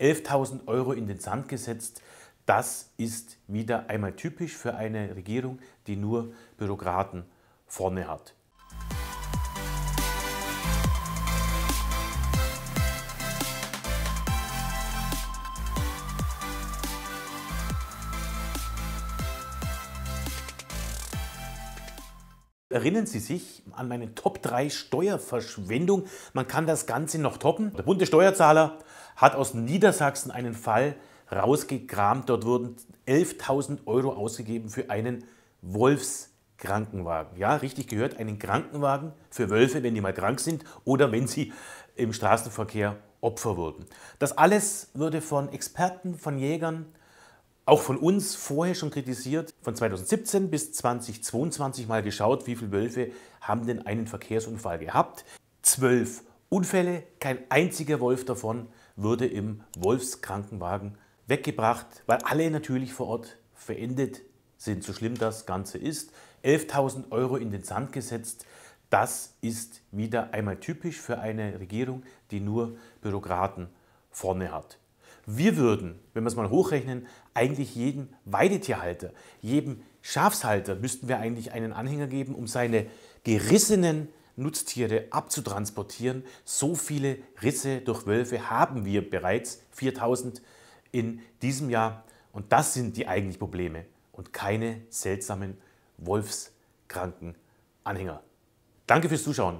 11.000 Euro in den Sand gesetzt. Das ist wieder einmal typisch für eine Regierung, die nur Bürokraten vorne hat. Erinnern Sie sich an meine Top 3 Steuerverschwendung? Man kann das Ganze noch toppen. Der bunte Steuerzahler hat aus Niedersachsen einen Fall rausgekramt. Dort wurden 11.000 Euro ausgegeben für einen Wolfskrankenwagen. Ja, richtig gehört, einen Krankenwagen für Wölfe, wenn die mal krank sind oder wenn sie im Straßenverkehr Opfer wurden. Das alles wurde von Experten, von Jägern auch von uns vorher schon kritisiert. Von 2017 bis 2022 mal geschaut, wie viele Wölfe haben denn einen Verkehrsunfall gehabt. Zwölf Unfälle, kein einziger Wolf davon wurde im Wolfskrankenwagen weggebracht, weil alle natürlich vor Ort verendet sind, so schlimm das Ganze ist. 11.000 Euro in den Sand gesetzt, das ist wieder einmal typisch für eine Regierung, die nur Bürokraten vorne hat. Wir würden, wenn wir es mal hochrechnen, eigentlich jedem Weidetierhalter, jedem Schafshalter müssten wir eigentlich einen Anhänger geben, um seine gerissenen Nutztiere abzutransportieren. So viele Risse durch Wölfe haben wir bereits, 4000 in diesem Jahr. Und das sind die eigentlichen Probleme und keine seltsamen wolfskranken Anhänger. Danke fürs Zuschauen.